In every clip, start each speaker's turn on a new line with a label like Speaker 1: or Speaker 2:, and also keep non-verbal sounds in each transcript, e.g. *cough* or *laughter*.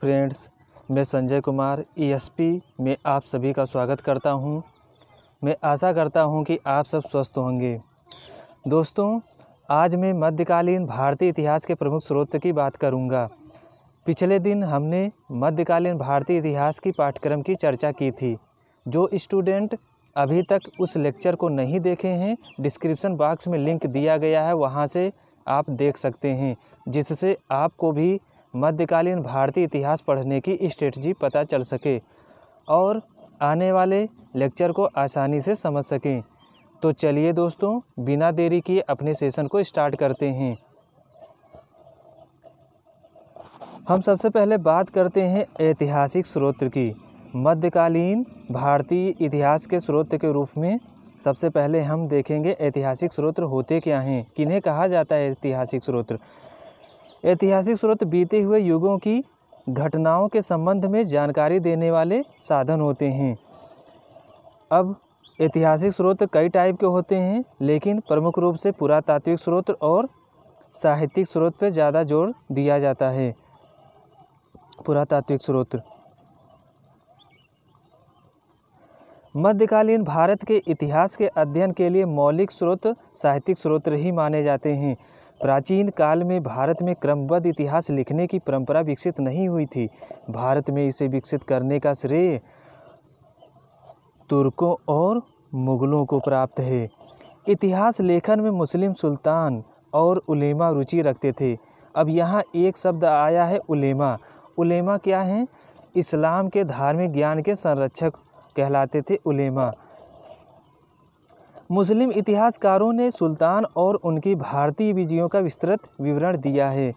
Speaker 1: Friends मैं Sanjay Kumar ESP e में आप सभी का स्वागत करता हूं। मैं आशा करता हूं कि आप सब स्वस्थ होंगे दोस्तों आज मैं मध्यकालीन भारतीय इतिहास के प्रमुख स्रोत की बात करूंगा। पिछले दिन हमने मध्यकालीन भारतीय इतिहास की पाठ्यक्रम की चर्चा की थी जो स्टूडेंट अभी तक उस लेक्चर को नहीं देखे हैं डिस्क्रिप्सन बॉक्स में लिंक दिया गया है वहाँ से आप देख सकते हैं जिससे आपको भी मध्यकालीन भारतीय इतिहास पढ़ने की स्ट्रेटजी पता चल सके और आने वाले लेक्चर को आसानी से समझ सकें तो चलिए दोस्तों बिना देरी किए अपने सेशन को स्टार्ट करते हैं हम सबसे पहले बात करते हैं ऐतिहासिक स्रोत की मध्यकालीन भारतीय इतिहास के स्रोत के रूप में सबसे पहले हम देखेंगे ऐतिहासिक स्रोत होते क्या हैं किन्हें कहा जाता है ऐतिहासिक स्रोत ऐतिहासिक स्रोत बीते हुए युगों की घटनाओं के संबंध में जानकारी देने वाले साधन होते हैं अब ऐतिहासिक स्रोत कई टाइप के होते हैं लेकिन प्रमुख रूप से पुरातात्विक स्रोत और साहित्यिक स्रोत पर ज़्यादा जोर दिया जाता है पुरातात्विक स्रोत मध्यकालीन भारत के इतिहास के अध्ययन के लिए मौलिक स्रोत साहित्यिक स्रोत ही माने जाते हैं प्राचीन काल में भारत में क्रमबद्ध इतिहास लिखने की परंपरा विकसित नहीं हुई थी भारत में इसे विकसित करने का श्रेय तुर्कों और मुग़लों को प्राप्त है इतिहास लेखन में मुस्लिम सुल्तान और उलेमा रुचि रखते थे अब यहाँ एक शब्द आया है उलेमा उलेमा क्या हैं इस्लाम के धार्मिक ज्ञान के संरक्षक कहलाते थे उलेमा मुस्लिम इतिहासकारों ने सुल्तान और उनकी भारतीय विजयों का विस्तृत विवरण दिया है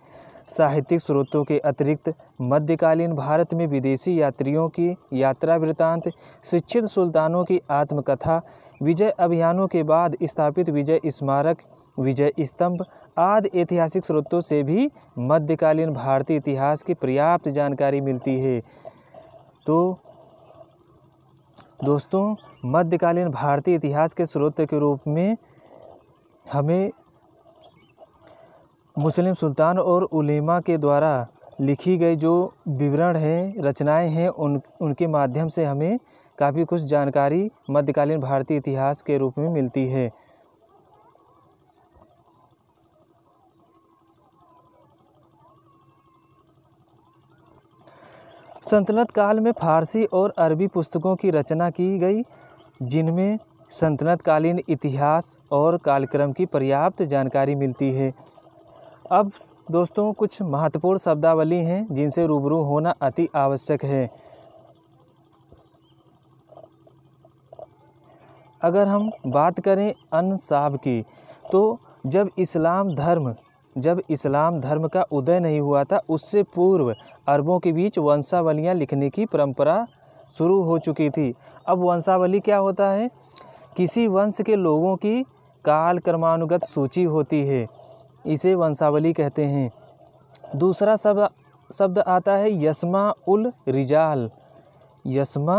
Speaker 1: साहित्यिक स्रोतों के अतिरिक्त मध्यकालीन भारत में विदेशी यात्रियों की यात्रा वृत्तांत शिक्षित सुल्तानों की आत्मकथा विजय अभियानों के बाद स्थापित विजय स्मारक विजय स्तंभ आदि ऐतिहासिक स्रोतों से भी मध्यकालीन भारतीय इतिहास की पर्याप्त जानकारी मिलती है तो दोस्तों मध्यकालीन भारतीय इतिहास के स्रोत के रूप में हमें मुस्लिम सुल्तान और उलेमा के द्वारा लिखी गई जो विवरण हैं रचनाएं हैं उन उनके माध्यम से हमें काफ़ी कुछ जानकारी मध्यकालीन भारतीय इतिहास के रूप में मिलती है संतनत काल में फारसी और अरबी पुस्तकों की रचना की गई जिनमें सल्तनतकालीन इतिहास और कालक्रम की पर्याप्त जानकारी मिलती है अब दोस्तों कुछ महत्वपूर्ण शब्दावली हैं जिनसे रूबरू होना अति आवश्यक है अगर हम बात करें अन साहब की तो जब इस्लाम धर्म जब इस्लाम धर्म का उदय नहीं हुआ था उससे पूर्व अरबों के बीच वंशावलियाँ लिखने की परंपरा शुरू हो चुकी थी अब वंशावली क्या होता है किसी वंश के लोगों की काल क्रमानुगत सूची होती है इसे वंशावली कहते हैं दूसरा शब्द शब्द आता है यशमा उल रिजाल यशमा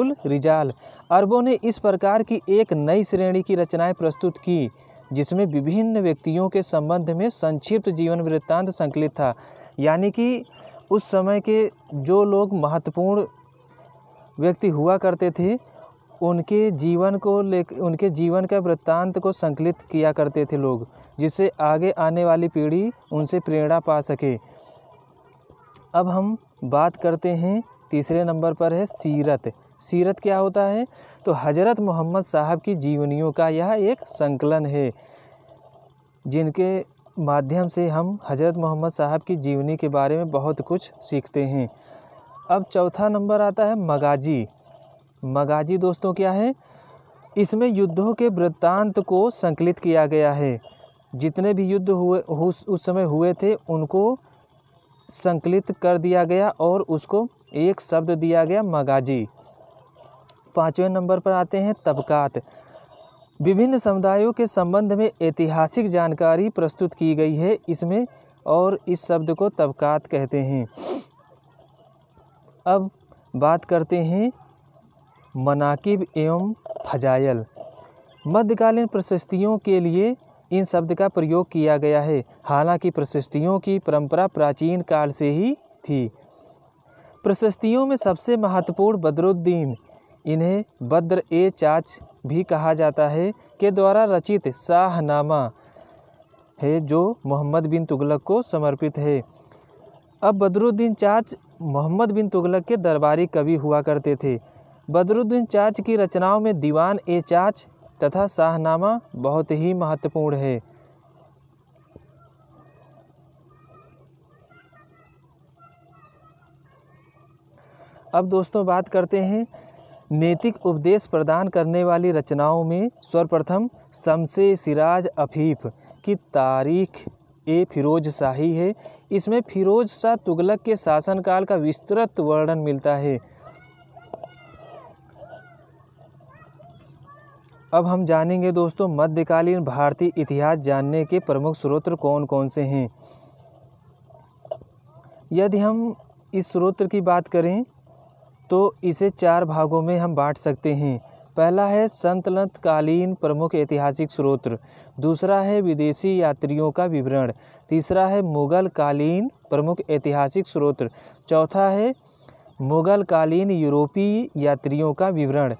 Speaker 1: उल रिजाल अरबों ने इस प्रकार की एक नई श्रेणी की रचनाएं प्रस्तुत की जिसमें विभिन्न व्यक्तियों के संबंध में संक्षिप्त जीवन वृत्तांत संकलित था यानी कि उस समय के जो लोग महत्वपूर्ण व्यक्ति हुआ करते थे उनके जीवन को ले उनके जीवन का वृत्तांत को संकलित किया करते थे लोग जिससे आगे आने वाली पीढ़ी उनसे प्रेरणा पा सके अब हम बात करते हैं तीसरे नंबर पर है सीरत सीरत क्या होता है तो हज़रत मोहम्मद साहब की जीवनियों का यह एक संकलन है जिनके माध्यम से हम हज़रत मोहम्मद साहब की जीवनी के बारे में बहुत कुछ सीखते हैं अब चौथा नंबर आता है मगाजी मगाजी दोस्तों क्या है इसमें युद्धों के वृत्तांत को संकलित किया गया है जितने भी युद्ध हुए उस समय हुए थे उनको संकलित कर दिया गया और उसको एक शब्द दिया गया मगाजी पाँचवें नंबर पर आते हैं तबकात विभिन्न समुदायों के संबंध में ऐतिहासिक जानकारी प्रस्तुत की गई है इसमें और इस शब्द को तबकात कहते हैं अब बात करते हैं मनाकिब एवं फजायल मध्यकालीन प्रशस्तियों के लिए इन शब्द का प्रयोग किया गया है हालांकि प्रशस्तियों की परंपरा प्राचीन काल से ही थी प्रशस्तियों में सबसे महत्वपूर्ण बदरुद्दीन इन्हें बद्र ए चाच भी कहा जाता है के द्वारा रचित शाहनामा है जो मोहम्मद बिन तुगलक को समर्पित है अब बदरुद्दीन चाच मोहम्मद बिन तुगलक के दरबारी कवि हुआ करते थे बदरुद्दीन चाच की रचनाओं में दीवान ए चाच तथा शाहनामा बहुत ही महत्वपूर्ण है अब दोस्तों बात करते हैं नैतिक उपदेश प्रदान करने वाली रचनाओं में सर्वप्रथम शमसे सिराज अफीफ की तारीख ए फिरोज शाही है इसमें फिरोज शाह तुगलक के शासनकाल का विस्तृत वर्णन मिलता है अब हम जानेंगे दोस्तों मध्यकालीन भारतीय इतिहास जानने के प्रमुख स्रोत कौन कौन से हैं यदि हम इस स्रोत की बात करें तो इसे चार भागों में हम बांट सकते हैं पहला है संतनतकालीन प्रमुख ऐतिहासिक स्रोत दूसरा है विदेशी यात्रियों का विवरण तीसरा है मुगल कालीन प्रमुख ऐतिहासिक स्रोत चौथा है मुगल कालीन यूरोपीय यात्रियों का विवरण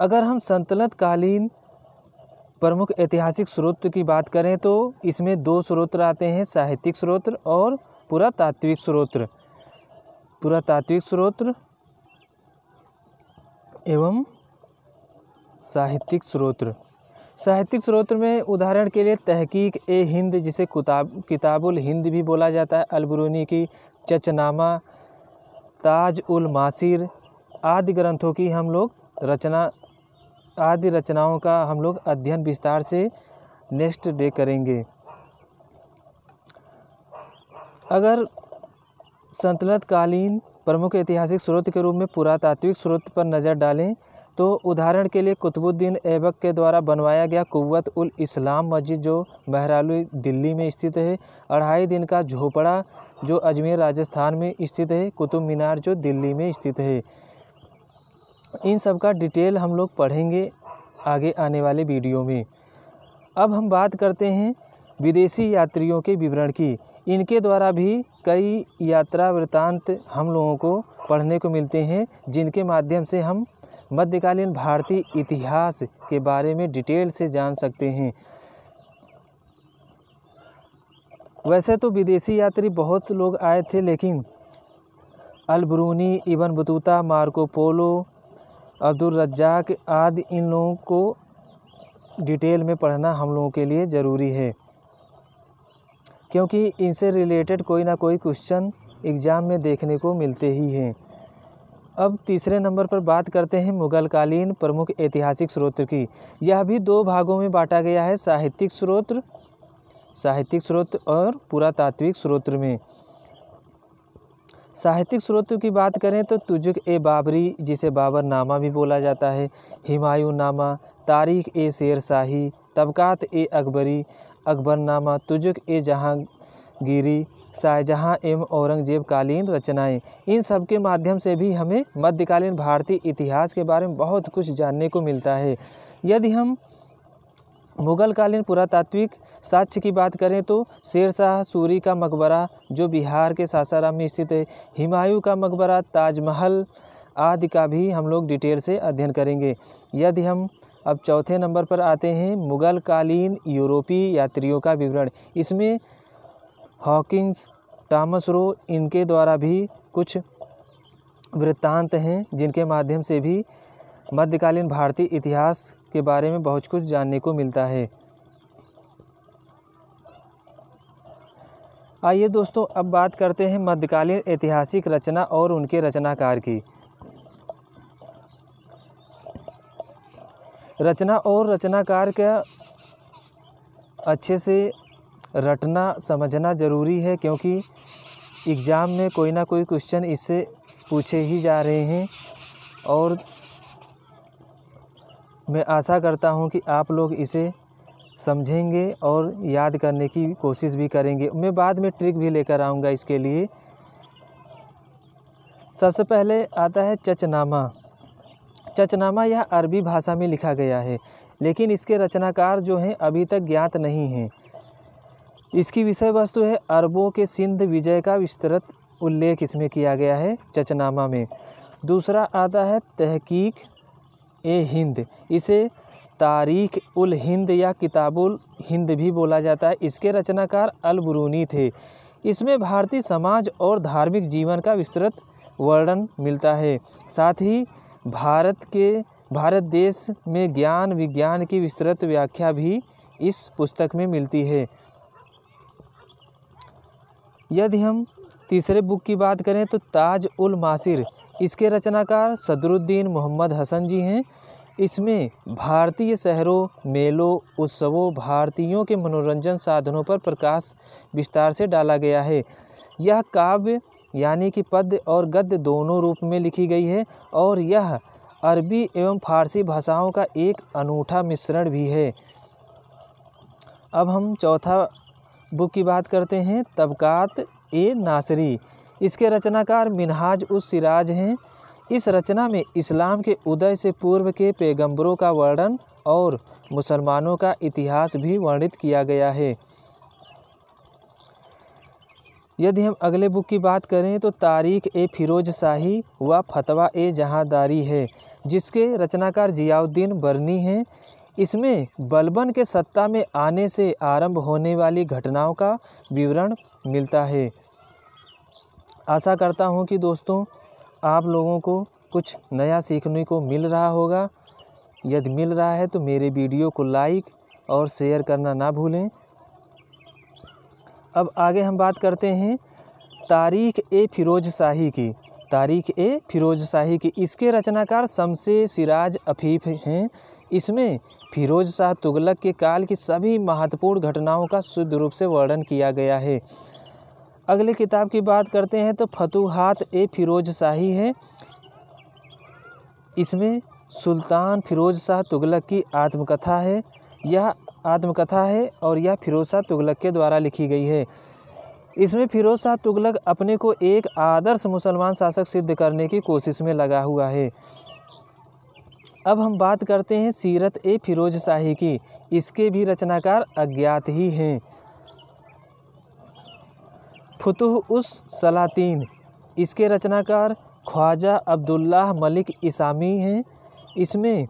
Speaker 1: अगर हम संतनतकालीन प्रमुख ऐतिहासिक स्रोत की बात करें तो इसमें दो स्रोत आते हैं साहित्यिक स्रोत और पुरातात्विक स्रोत पुरातात्विक स्रोत एवं साहित्यिक स्रोत साहित्यिक स्रोत में उदाहरण के लिए तहकीक ए हिंद जिसे किताब किताबुल हिंद भी बोला जाता है अलबरूनी की चचनामा ताज उल मासिर आदि ग्रंथों की हम लोग रचना आदि रचनाओं का हम लोग अध्ययन विस्तार से नेक्स्ट डे करेंगे अगर संतुलतकालीन प्रमुख ऐतिहासिक स्रोत के रूप में पुरातात्विक स्रोत पर नज़र डालें तो उदाहरण के लिए कुतुबुद्दीन ऐबक के द्वारा बनवाया गया कुत उल इस्लाम मस्जिद जो बहरालू दिल्ली में स्थित है अढ़ाई दिन का झोपड़ा जो अजमेर राजस्थान में स्थित है कुतुब मीनार जो दिल्ली में स्थित है इन सब का डिटेल हम लोग पढ़ेंगे आगे आने वाले वीडियो में अब हम बात करते हैं विदेशी यात्रियों के विवरण की इनके द्वारा भी कई यात्रा वृतांत हम लोगों को पढ़ने को मिलते हैं जिनके माध्यम से हम मध्यकालीन भारतीय इतिहास के बारे में डिटेल से जान सकते हैं वैसे तो विदेशी यात्री बहुत लोग आए थे लेकिन Alberuni Ibn Battuta Marco Polo Abdul Razzaq आदि इन लोगों को डिटेल में पढ़ना हम लोगों के लिए ज़रूरी है क्योंकि इनसे रिलेटेड कोई ना कोई क्वेश्चन एग्ज़ाम में देखने को मिलते ही हैं अब तीसरे नंबर पर बात करते हैं मुगलकालीन प्रमुख ऐतिहासिक स्रोत की यह भी दो भागों में बांटा गया है साहित्यिक स्रोत साहित्यिक स्रोत और पुरातात्विक स्रोत में साहित्यिक स्रोत की बात करें तो तुजुक ए बाबरी जिसे बाबर नामा भी बोला जाता है हिमायू नामा तारीख ए शेर शाही तबकात ए अकबरी अकबरनामा तुजुक ए जहांगीरी शाहजहाँ एवं औरंगजेब कालीन रचनाएं इन सब के माध्यम से भी हमें मध्यकालीन भारतीय इतिहास के बारे में बहुत कुछ जानने को मिलता है यदि हम मुगलकालीन पुरातात्विक साक्ष्य की बात करें तो शेरशाह सूरी का मकबरा जो बिहार के सासाराम में स्थित है हिमायू का मकबरा ताजमहल आदि का भी हम लोग डिटेल से अध्ययन करेंगे यदि हम अब चौथे नंबर पर आते हैं मुग़ल कालीन यूरोपीय यात्रियों का विवरण इसमें हॉकिंग्स टॉमस रो इनके द्वारा भी कुछ वृत्तांत हैं जिनके माध्यम से भी मध्यकालीन भारतीय इतिहास के बारे में बहुत कुछ जानने को मिलता है आइए दोस्तों अब बात करते हैं मध्यकालीन ऐतिहासिक रचना और उनके रचनाकार की रचना और रचनाकार का अच्छे से रटना समझना ज़रूरी है क्योंकि एग्ज़ाम में कोई ना कोई क्वेश्चन इससे पूछे ही जा रहे हैं और मैं आशा करता हूं कि आप लोग इसे समझेंगे और याद करने की कोशिश भी करेंगे मैं बाद में ट्रिक भी लेकर आऊँगा इसके लिए सबसे पहले आता है चचनामा चचनामा यह अरबी भाषा में लिखा गया है लेकिन इसके रचनाकार जो हैं अभी तक ज्ञात नहीं हैं इसकी विषय वस्तु है अरबों के सिंध विजय का विस्तृत उल्लेख इसमें किया गया है चचनामा में दूसरा आता है तहकीक ए हिंद इसे तारीख उल हिंद या किताबुल हिंद भी बोला जाता है इसके रचनाकार अलबरूनी थे इसमें भारतीय समाज और धार्मिक जीवन का विस्तृत वर्णन मिलता है साथ ही भारत के भारत देश में ज्ञान विज्ञान की विस्तृत व्याख्या भी इस पुस्तक में मिलती है यदि हम तीसरे बुक की बात करें तो ताज उल मासिर इसके रचनाकार सदरुद्दीन मोहम्मद हसन जी हैं इसमें भारतीय शहरों मेलों उत्सवों भारतीयों के मनोरंजन साधनों पर प्रकाश विस्तार से डाला गया है यह काव्य यानी कि पद्य और गद्य दोनों रूप में लिखी गई है और यह अरबी एवं फ़ारसी भाषाओं का एक अनूठा मिश्रण भी है अब हम चौथा बुक की बात करते हैं तबकात ए नासरी इसके रचनाकार मिनहाज उस सिराज हैं इस रचना में इस्लाम के उदय से पूर्व के पैगंबरों का वर्णन और मुसलमानों का इतिहास भी वर्णित किया गया है यदि हम अगले बुक की बात करें तो तारीख़ ए फ़िरोज़ शाही व फतवा ए जहाँदारी है जिसके रचनाकार जियाउद्दीन बर्नी हैं इसमें बलबन के सत्ता में आने से आरंभ होने वाली घटनाओं का विवरण मिलता है आशा करता हूँ कि दोस्तों आप लोगों को कुछ नया सीखने को मिल रहा होगा यदि मिल रहा है तो मेरे वीडियो को लाइक और शेयर करना ना भूलें अब आगे हम बात करते हैं तारीख ए फिरोज शाही की तारीख ए फिरोज शाही की इसके रचनाकार शमसे सिराज अफीफ हैं इसमें फिरोज शाह तुगलक के काल की सभी महत्वपूर्ण घटनाओं का शुद्ध रूप से वर्णन किया गया है अगले किताब की बात करते हैं तो फतुहात ए फिरोज शाही है इसमें सुल्तान फिरोज शाह तुगलक की आत्मकथा है यह आत्मकथा है और यह फ़िरोज़ शाह तुगलक के द्वारा लिखी गई है इसमें फ़िरोज़ शाह तुगलक अपने को एक आदर्श मुसलमान शासक सिद्ध करने की कोशिश में लगा हुआ है अब हम बात करते हैं सीरत ए फिरोज शाही की इसके भी रचनाकार अज्ञात ही हैं फतुह उस सलातीन इसके रचनाकार ख्वाजा अब्दुल्लाह मलिक इसामी हैं इसमें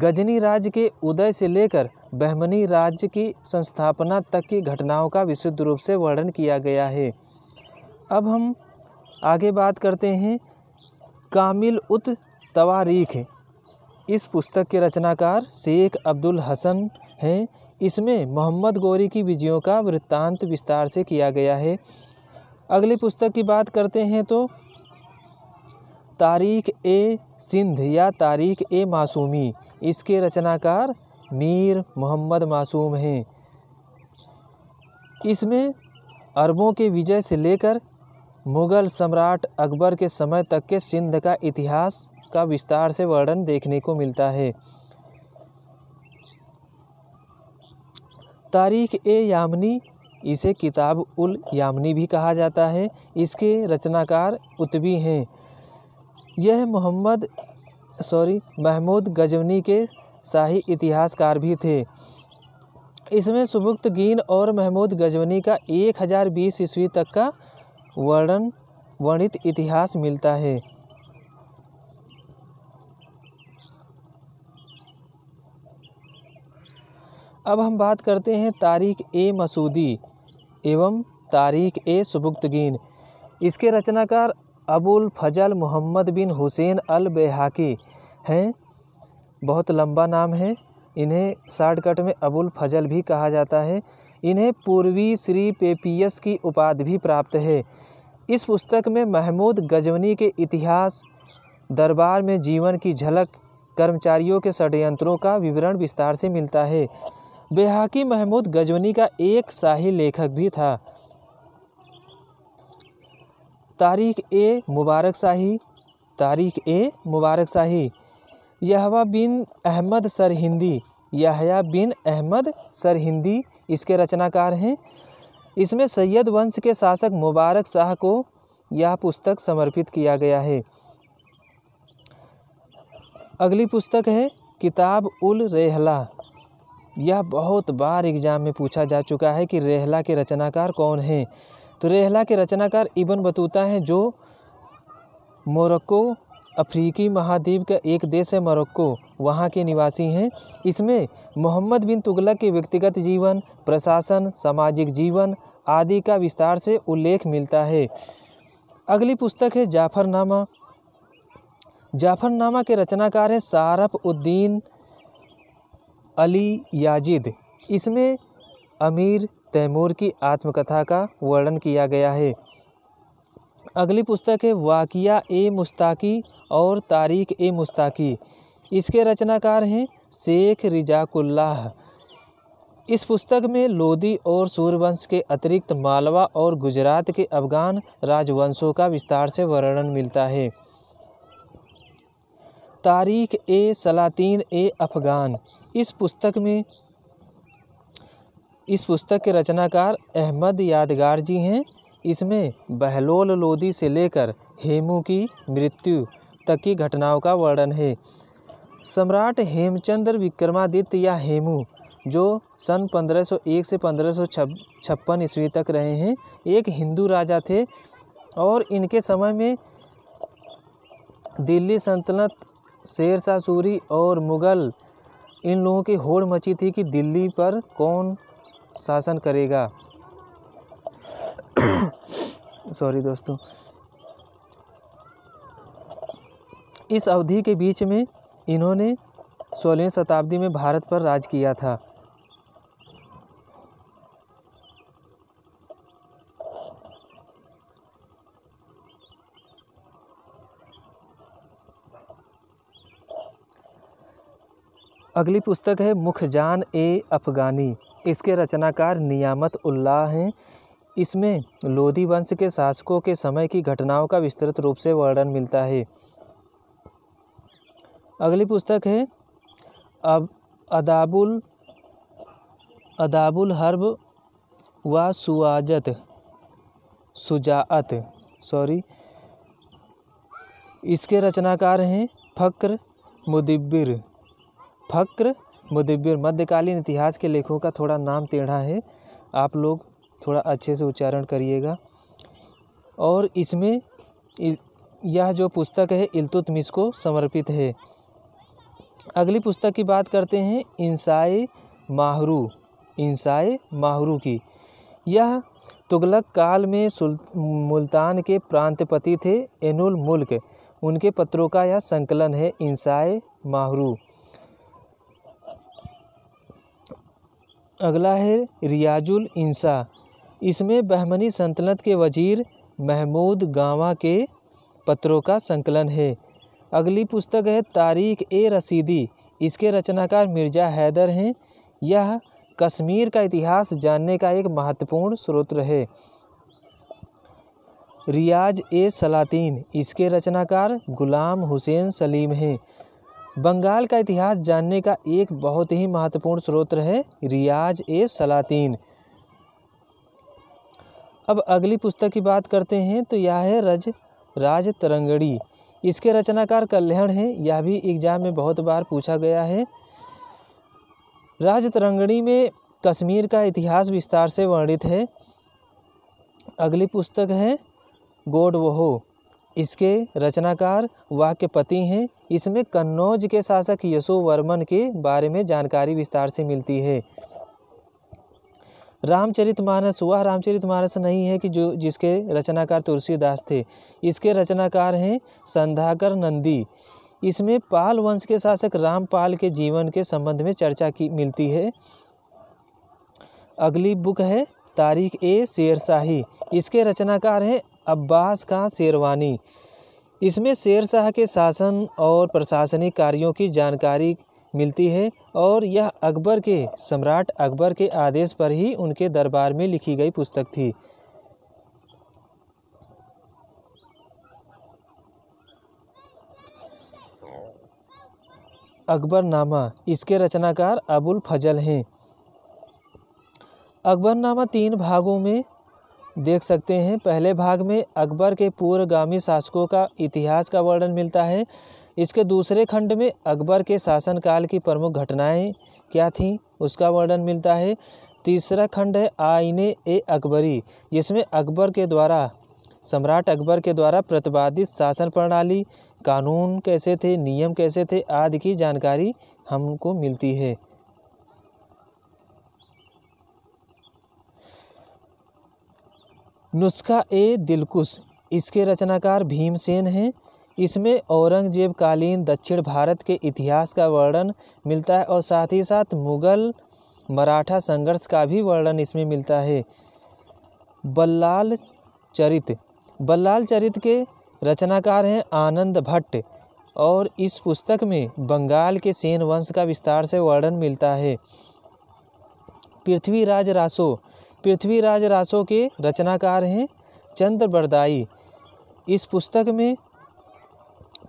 Speaker 1: गजनी राज के उदय से लेकर बहमनी राज्य की संस्थापना तक की घटनाओं का विशुद्ध रूप से वर्णन किया गया है अब हम आगे बात करते हैं कामिल उत तवारीख इस पुस्तक के रचनाकार शेख अब्दुल हसन हैं इसमें मोहम्मद गौरी की विजयों का वृत्तांत विस्तार से किया गया है अगली पुस्तक की बात करते हैं तो तारीख ए सिंध या तारीख ए मासूमी इसके रचनाकार मीर मोहम्मद मासूम हैं इसमें अरबों के विजय से लेकर मुग़ल सम्राट अकबर के समय तक के सिंध का इतिहास का विस्तार से वर्णन देखने को मिलता है तारीख ए यामनी इसे किताब उल यामनी भी कहा जाता है इसके रचनाकार उत्वी हैं यह मोहम्मद सॉरी महमूद गजवनी के शाही इतिहासकार भी थे इसमें सुबुक्त गीन और महमूद गजवनी का एक हज़ार बीस ईस्वी तक का वर्णन वर्णित इतिहास मिलता है अब हम बात करते हैं तारीख ए मसूदी एवं तारीख ए सुबुक्तगीन इसके रचनाकार अबुल फजल मोहम्मद बिन हुसैन अल बेहाकी हैं बहुत लंबा नाम है इन्हें शार्टकट में अबुल फजल भी कहा जाता है इन्हें पूर्वी श्री पेपियस की उपाधि भी प्राप्त है इस पुस्तक में महमूद गजवनी के इतिहास दरबार में जीवन की झलक कर्मचारियों के षडयंत्रों का विवरण विस्तार से मिलता है बेहाकी महमूद गजवनी का एक शाही लेखक भी था तारीख ए मुबारक शाही तारीख ए मुबारक शाही यहवा बिन अहमद सर हिंदी यहया बिन अहमद सर हिंदी इसके रचनाकार हैं इसमें सैयद वंश के शासक मुबारक शाह को यह पुस्तक समर्पित किया गया है अगली पुस्तक है किताब उल रेहला यह बहुत बार एग्ज़ाम में पूछा जा चुका है कि रेहला के रचनाकार कौन हैं तो रेहला के रचनाकार इबन बतूता हैं जो मोरक्को अफ्रीकी महाद्वीप का एक देश है मोरक्को वहाँ के निवासी हैं इसमें मोहम्मद बिन तुगलक के व्यक्तिगत जीवन प्रशासन सामाजिक जीवन आदि का विस्तार से उल्लेख मिलता है अगली पुस्तक है जाफरनामा जाफरनामा के रचनाकार हैं सारफ उद्दीन अली याजिद इसमें अमीर तैमूर की आत्मकथा का वर्णन किया गया है अगली पुस्तक है वाकिया ए मुस्ताकी और तारीख़ ए मुस्ताकी इसके रचनाकार हैं शेख रिजाकुल्लाह इस पुस्तक में लोदी और सूर्यवंश के अतिरिक्त मालवा और गुजरात के अफगान राजवंशों का विस्तार से वर्णन मिलता है तारीख ए सलातीन ए अफगान इस पुस्तक में इस पुस्तक के रचनाकार अहमद यादगार जी हैं इसमें बहलोल लोदी से लेकर हेमू की मृत्यु तक की घटनाओं का वर्णन है सम्राट हेमचंद्र विक्रमादित्य या हेमू जो सन 1501 से पंद्रह सौ ईस्वी तक रहे हैं एक हिंदू राजा थे और इनके समय में दिल्ली सल्तनत शेर शाह सूरी और मुग़ल इन लोगों की होड़ मची थी कि दिल्ली पर कौन शासन करेगा *coughs* सॉरी दोस्तों इस अवधि के बीच में इन्होंने सोलहवीं शताब्दी में भारत पर राज किया था अगली पुस्तक है मुखजान ए अफगानी इसके रचनाकार नियामत उल्लाह हैं इसमें लोधी वंश के शासकों के समय की घटनाओं का विस्तृत रूप से वर्णन मिलता है अगली पुस्तक है अब अदाबुल अदाबुल हर्ब व सुआजत सुजात सॉरी इसके रचनाकार हैं फ़क्र मुदिबिर फ़क्र मुदिबिर मध्यकालीन इतिहास के लेखों का थोड़ा नाम टेढ़ा है आप लोग थोड़ा अच्छे से उच्चारण करिएगा और इसमें यह जो पुस्तक है इलतुतमिश को समर्पित है अगली पुस्तक की बात करते हैं इंसाए माहरू इंसाए माहरू की यह तुगलक काल में मुल्तान के प्रांतपति थे एनुल मुल्क उनके पत्रों का यह संकलन है इंसाए माहरू अगला है रियाजुल इंसा इसमें बहमनी सल्तनत के वजीर महमूद गावा के पत्रों का संकलन है अगली पुस्तक है तारीख ए रसीदी इसके रचनाकार मिर्ज़ा हैदर हैं यह कश्मीर का इतिहास जानने का एक महत्वपूर्ण स्रोत है रियाज ए सलातीन इसके रचनाकार गुलाम हुसैन सलीम हैं बंगाल का इतिहास जानने का एक बहुत ही महत्वपूर्ण स्रोत है रियाज ए सलातीन अब अगली पुस्तक की बात करते हैं तो यह है रज राज तरंगड़ी इसके रचनाकार कल्याण हैं यह भी एग्जाम में बहुत बार पूछा गया है राजतरंगणी में कश्मीर का इतिहास विस्तार से वर्णित है अगली पुस्तक है गोड वहो इसके रचनाकार वाक्यपति हैं इसमें कन्नौज के शासक यशोवर्मन के बारे में जानकारी विस्तार से मिलती है रामचरितमानस वह रामचरितमानस नहीं है कि जो जिसके रचनाकार तुलसीदास थे इसके रचनाकार हैं संध्याकर नंदी इसमें पाल वंश के शासक रामपाल के जीवन के संबंध में चर्चा की मिलती है अगली बुक है तारीख ए शेरशाही इसके रचनाकार हैं अब्बास का शेरवानी इसमें शेरशाह के शासन और प्रशासनिक कार्यों की जानकारी मिलती है और यह अकबर के सम्राट अकबर के आदेश पर ही उनके दरबार में लिखी गई पुस्तक थी अकबरनामा इसके रचनाकार अबुल फजल हैं अकबरनामा तीन भागों में देख सकते हैं पहले भाग में अकबर के पूर्वगामी शासकों का इतिहास का वर्णन मिलता है इसके दूसरे खंड में अकबर के शासनकाल की प्रमुख घटनाएं क्या थीं उसका वर्णन मिलता है तीसरा खंड है आईने ए अकबरी जिसमें अकबर के द्वारा सम्राट अकबर के द्वारा प्रतिपादित शासन प्रणाली कानून कैसे थे नियम कैसे थे आदि की जानकारी हमको मिलती है नुस्खा ए दिलकुश इसके रचनाकार भीमसेन हैं इसमें औरंगज़ेब कालीन दक्षिण भारत के इतिहास का वर्णन मिलता है और साथ ही साथ मुग़ल मराठा संघर्ष का भी वर्णन इसमें मिलता है बल्लाल चरित बल्लाल चरित के रचनाकार हैं आनंद भट्ट और इस पुस्तक में बंगाल के सेन वंश का विस्तार से वर्णन मिलता है पृथ्वीराज रासो पृथ्वीराज रासो के रचनाकार हैं चंद्र बरदाई इस पुस्तक में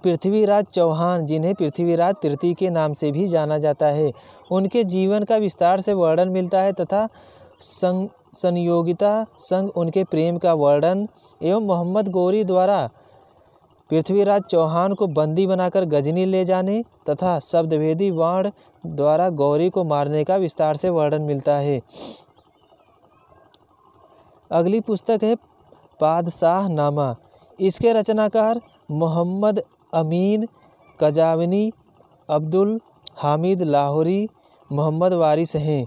Speaker 1: पृथ्वीराज चौहान जिन्हें पृथ्वीराज तृतीय के नाम से भी जाना जाता है उनके जीवन का विस्तार से वर्णन मिलता है तथा संग संयोगिता संग उनके प्रेम का वर्णन एवं मोहम्मद गौरी द्वारा पृथ्वीराज चौहान को बंदी बनाकर गजनी ले जाने तथा शब्दभेदी वाण द्वारा गौरी को मारने का विस्तार से वर्णन मिलता है अगली पुस्तक है पादशाह नामा इसके रचनाकार मोहम्मद अमीन कजावनी अब्दुल हामिद लाहौरी मोहम्मद वारिस हैं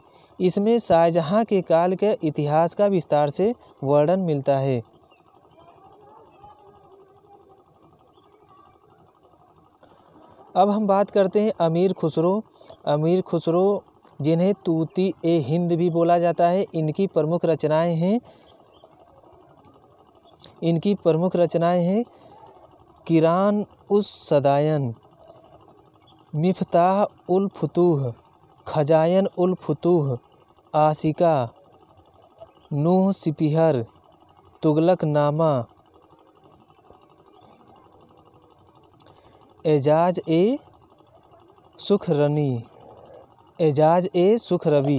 Speaker 1: इसमें शाहजहाँ के काल के इतिहास का विस्तार से वर्णन मिलता है अब हम बात करते हैं अमीर खुसरो अमीर खुसरो जिन्हें तूती ए हिंद भी बोला जाता है इनकी प्रमुख रचनाएं हैं इनकी प्रमुख रचनाएं हैं किरान उस सदायन मिफ़ताह उल फतूह खजायन उल फतूह आशिका नूह सिपिहर तुगलक नामा एजाज ए सुखरनी एजाज ए सुख रवि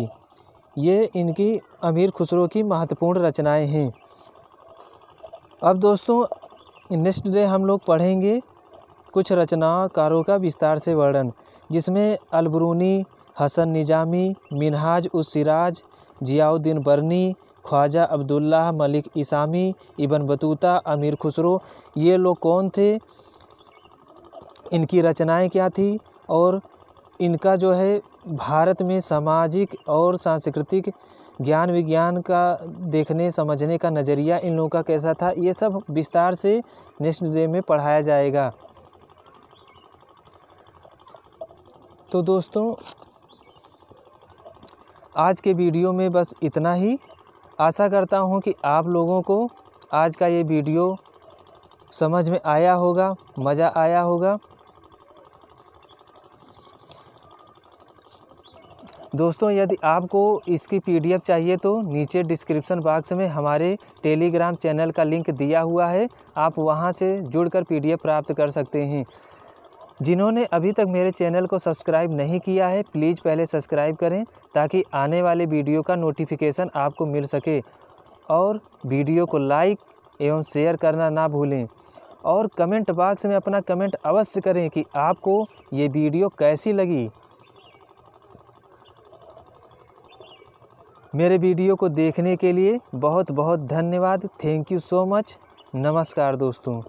Speaker 1: ये इनकी अमीर खुसरो की महत्वपूर्ण रचनाएं हैं अब दोस्तों नेक्स्ट डे हम लोग पढ़ेंगे कुछ रचनाकारों का विस्तार से वर्णन जिसमें अलबरूनी हसन निजामी मिनहाज उस सिराज जियाउद्दीन बरनी ख्वाजा अब्दुल्ला मलिक इसामी इबन बतूता अमीर खुसरो ये लोग कौन थे इनकी रचनाएं क्या थी और इनका जो है भारत में सामाजिक और सांस्कृतिक ज्ञान विज्ञान का देखने समझने का नज़रिया इन लोगों का कैसा था ये सब विस्तार से नेक्स्ट डे में पढ़ाया जाएगा तो दोस्तों आज के वीडियो में बस इतना ही आशा करता हूँ कि आप लोगों को आज का ये वीडियो समझ में आया होगा मज़ा आया होगा दोस्तों यदि आपको इसकी पीडीएफ चाहिए तो नीचे डिस्क्रिप्शन बॉक्स में हमारे टेलीग्राम चैनल का लिंक दिया हुआ है आप वहां से जुड़कर पीडीएफ प्राप्त कर सकते हैं जिन्होंने अभी तक मेरे चैनल को सब्सक्राइब नहीं किया है प्लीज़ पहले सब्सक्राइब करें ताकि आने वाले वीडियो का नोटिफिकेशन आपको मिल सके और वीडियो को लाइक एवं शेयर करना ना भूलें और कमेंट बॉक्स में अपना कमेंट अवश्य करें कि आपको ये वीडियो कैसी लगी मेरे वीडियो को देखने के लिए बहुत बहुत धन्यवाद थैंक यू सो मच नमस्कार दोस्तों